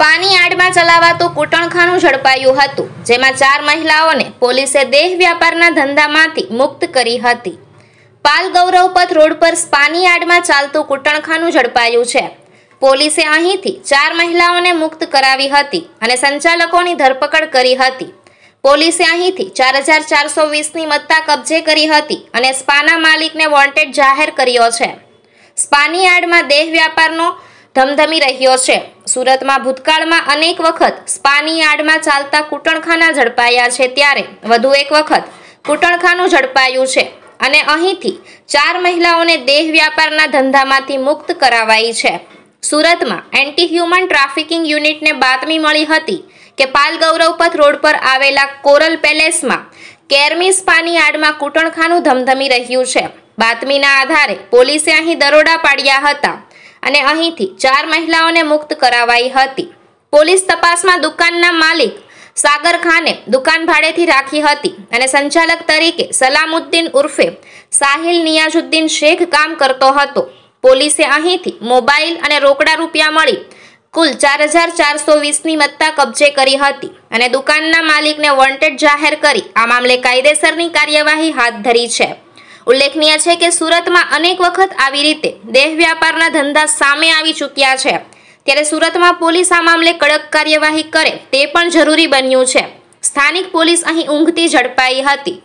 પાની આડમાં ચલાવાતું કૂટણખાનું ઝડપાયું હતું જેમાં ચાર મહિલાઓને પોલીસે દેહ વ્યાપારના ધંધામાંથી મુક્ત કરી હતી પાલ ગૌરવપથ રોડ પર સ્પાની આડમાં ચાલતું કૂટણખાનું ઝડપાયું છે પોલીસે અહીંથી ચાર મહિલાઓને મુક્ત કરાવી હતી અને સંચાલકોની ધરપકડ કરી હતી પોલીસે અહીંથી ચાર હજાર ચારસો વીસની મત્તા કબજે કરી હતી અને સ્પાના માલિકને વોન્ટેડ જાહેર કર્યો છે સ્પાની આડમાં દેહ વ્યાપારનો ધમધમી રહ્યો છે સુરતમાં ભૂતકાળમાં અનેક વખત સ્પાની આડમાં ચાલતા કૂટણખાના ઝડપાયા છે ત્યારે વધુ એક વખત કૂટણખાનું ઝડપાયું છે અને અહીંથી ચાર મહિલાઓને દેહ વ્યાપારના ધંધામાંથી મુક્ત કરાવાઈ છે સુરતમાં એન્ટી હ્યુમન ટ્રાફિકિંગ યુનિટને બાતમી મળી હતી કે પાલ ગૌરવપથ રોડ પર આવેલા કોરલ પેલેસમાં કેરમી સ્પાની આડમાં કૂટણખાનું ધમધમી રહ્યું છે બાતમીના આધારે પોલીસે અહીં દરોડા પાડ્યા હતા અને અહીંથી ચાર મહિલાઓને મુક્ત કરાવાઈ હતી પોલીસ તપાસમાં દુકાનના માલિક સાગર ખાને દુકાન ભાડેથી રાખી હતી અને સંચાલક તરીકે સલામુદ્દીન ઉર્ફે સાહિલ નિયાઝુદ્દીન શેખ કામ કરતો હતો પોલીસે અહીંથી મોબાઈલ અને રોકડા રૂપિયા મળી કુલ ચાર હજાર ચારસો વીસની મત્તા કબજે કરી હતી અને દુકાનના માલિકને વોન્ટેડ જાહેર કરી આ મામલે કાયદેસરની કાર્યવાહી હાથ ધરી છે ઉલ્લેખનીય છે કે સુરતમાં અનેક વખત આવી રીતે દેહ વ્યાપારના ધંધા સામે આવી ચૂક્યા છે ત્યારે સુરતમાં પોલીસ આ મામલે કડક કાર્યવાહી કરે તે પણ જરૂરી બન્યું છે સ્થાનિક પોલીસ અહીં ઊંઘતી ઝડપાઈ હતી